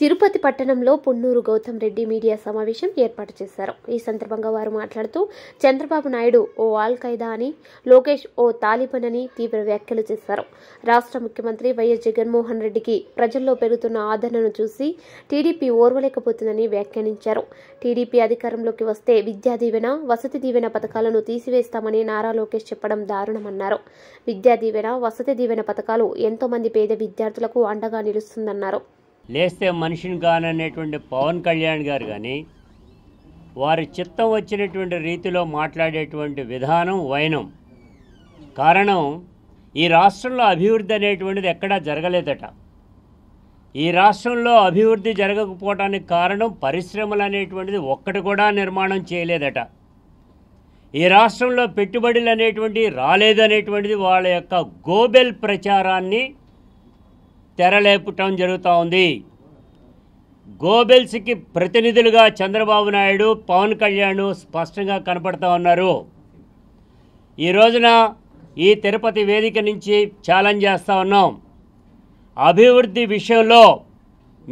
తిరుపతి పట్టణంలో పున్నూరు గౌతమ్ రెడ్డి మీడియా సమావేశం ఏర్పాటు చేశారు ఈ సందర్భంగా వారు మాట్లాడుతూ చంద్రబాబు నాయుడు ఓ ఆల్ ఖైదా అని లోకేష్ ఓ తాలిబన్ అని తీవ్ర వ్యాఖ్యలు చేశారు రాష్ట్ర ముఖ్యమంత్రి వైఎస్ జగన్మోహన్ రెడ్డికి ప్రజల్లో పెరుగుతున్న ఆదరణను చూసి టీడీపీ ఓర్వలేకపోతుందని వ్యాఖ్యానించారు టీడీపీ అధికారంలోకి వస్తే విద్యా దీవెన వసతి దీవెన పథకాలను తీసివేస్తామని నారా లోకేష్ చెప్పడం దారుణమన్నారు విద్యా దీవెన వసతి దీవెన పథకాలు ఎంతోమంది పేద విద్యార్థులకు అండగా నిలుస్తుందన్నారు లేస్తే మనిషిని కాననేటువంటి పవన్ కళ్యాణ్ గారు కానీ వారి చిత్తం వచ్చినటువంటి రీతిలో మాట్లాడేటువంటి విధానం వైనం కారణం ఈ రాష్ట్రంలో అభివృద్ధి అనేటువంటిది ఎక్కడా జరగలేదట ఈ రాష్ట్రంలో అభివృద్ధి జరగకపోవడానికి కారణం పరిశ్రమలు అనేటువంటిది ఒక్కటి కూడా నిర్మాణం చేయలేదట ఈ రాష్ట్రంలో పెట్టుబడులు అనేటువంటివి రాలేదనేటువంటిది వాళ్ళ యొక్క గోబెల్ ప్రచారాన్ని తెరలేపటం జరుగుతూ ఉంది గోబెల్స్కి ప్రతినిధులుగా చంద్రబాబు నాయుడు పవన్ కళ్యాణ్ స్పష్టంగా కనపడుతూ ఉన్నారు ఈ రోజున ఈ తిరుపతి వేదిక నుంచి ఛాలెంజ్ చేస్తూ ఉన్నాం అభివృద్ధి విషయంలో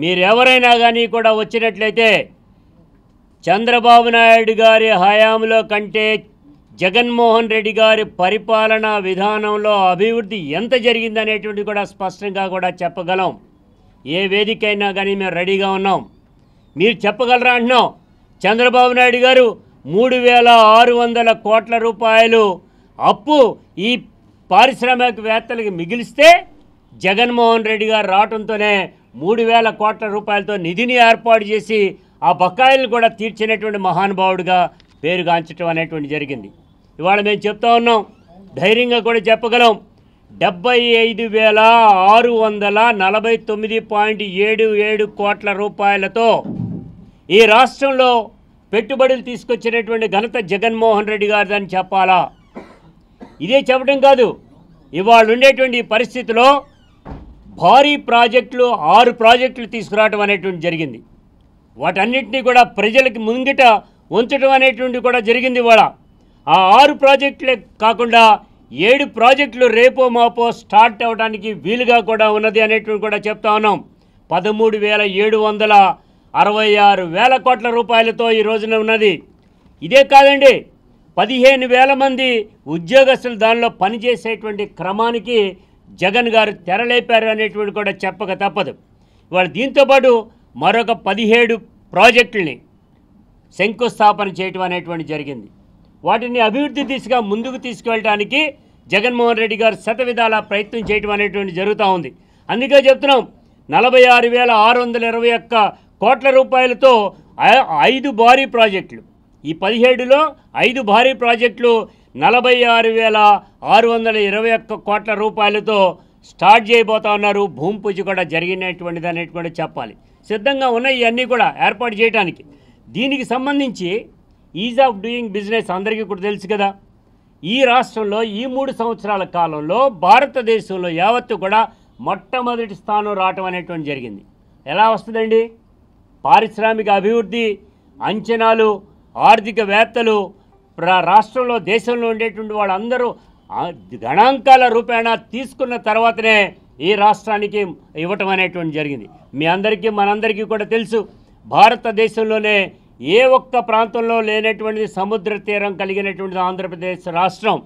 మీరెవరైనా కానీ కూడా వచ్చినట్లయితే చంద్రబాబు నాయుడు గారి హయాంలో కంటే జగన్మోహన్ రెడ్డి గారి పరిపాలనా విధానంలో అభివృద్ధి ఎంత జరిగిందనేటువంటి కూడా స్పష్టంగా కూడా చెప్పగలం ఏ వేదికైనా కానీ మేము రెడీగా ఉన్నాం మీరు చెప్పగలరా అంటున్నాం చంద్రబాబు నాయుడు గారు మూడు వేల ఆరు వందల కోట్ల రూపాయలు అప్పు ఈ పారిశ్రామికవేత్తలకు మిగిలిస్తే జగన్మోహన్ రెడ్డి గారు రావడంతోనే మూడు వేల కోట్ల రూపాయలతో నిధిని ఏర్పాటు చేసి ఆ బకాయిలు కూడా తీర్చినటువంటి మహానుభావుడిగా పేరుగాంచడం అనేటువంటి జరిగింది ఇవాళ మేము చెప్తా ఉన్నాం ధైర్యంగా కూడా చెప్పగలం డెబ్బై ఐదు వేల ఆరు వందల నలభై తొమ్మిది పాయింట్ ఏడు ఏడు కోట్ల రూపాయలతో ఈ రాష్ట్రంలో పెట్టుబడులు తీసుకొచ్చినటువంటి ఘనత జగన్మోహన్ రెడ్డి గారిదని చెప్పాలా ఇదే చెప్పడం కాదు ఇవాళ ఉండేటువంటి పరిస్థితిలో భారీ ప్రాజెక్టులు ఆరు ప్రాజెక్టులు తీసుకురావడం అనేటువంటి జరిగింది వాటన్నిటినీ కూడా ప్రజలకి ముంగిట ఉంచడం అనేటువంటి కూడా జరిగింది ఇవాళ ఆ ఆరు ప్రాజెక్టులే కాకుండా ఏడు ప్రాజెక్టులు రేపో మాపో స్టార్ట్ అవడానికి వీలుగా కూడా ఉన్నది అనేటువంటి కూడా చెప్తా ఉన్నాం పదమూడు వేల ఏడు వందల అరవై ఆరు వేల కోట్ల రూపాయలతో ఈ రోజున ఉన్నది ఇదే కాదండి పదిహేను వేల మంది ఉద్యోగస్తులు దానిలో పనిచేసేటువంటి క్రమానికి జగన్ గారు తెరలేపారు అనేటువంటి కూడా చెప్పక తప్పదు వాళ్ళు దీంతోపాటు మరొక పదిహేడు ప్రాజెక్టుల్ని శంకుస్థాపన చేయటం అనేటువంటి జరిగింది వాటిని అభివృద్ధి దిశగా ముందుకు తీసుకువెళ్ళడానికి జగన్మోహన్ రెడ్డి గారు శతవిధాల ప్రయత్నం చేయడం అనేటువంటి జరుగుతూ ఉంది అందుకే చెప్తున్నాం నలభై ఆరు వేల ఆరు వందల ఇరవై ఒక్క కోట్ల రూపాయలతో ఐదు భారీ ప్రాజెక్టులు ఈ పదిహేడులో ఐదు భారీ ప్రాజెక్టులు నలభై ఆరు వేల ఆరు వందల ఇరవై ఒక్క కోట్ల రూపాయలతో స్టార్ట్ చేయబోతా ఉన్నారు భూమి పూజ కూడా జరిగినటువంటిది అనేటువంటి చెప్పాలి సిద్ధంగా ఉన్నాయి ఇవన్నీ కూడా ఏర్పాటు చేయడానికి దీనికి సంబంధించి ఈజ్ ఆఫ్ డూయింగ్ బిజినెస్ అందరికీ కూడా తెలుసు కదా ఈ రాష్ట్రంలో ఈ మూడు సంవత్సరాల కాలంలో భారతదేశంలో యావత్తు కూడా మొట్టమొదటి స్థానం రావటం అనేటువంటి జరిగింది ఎలా వస్తుందండి పారిశ్రామిక అభివృద్ధి అంచనాలు ఆర్థికవేత్తలు రాష్ట్రంలో దేశంలో ఉండేటువంటి వాళ్ళందరూ గణాంకాల రూపేణ తీసుకున్న తర్వాతనే ఈ రాష్ట్రానికి ఇవ్వటం అనేటువంటి జరిగింది మీ అందరికీ మనందరికీ కూడా తెలుసు భారతదేశంలోనే ఏ ఒక్క ప్రాంతంలో లేనటువంటి సముద్ర తీరం కలిగినటువంటి ఆంధ్రప్రదేశ్ రాష్ట్రం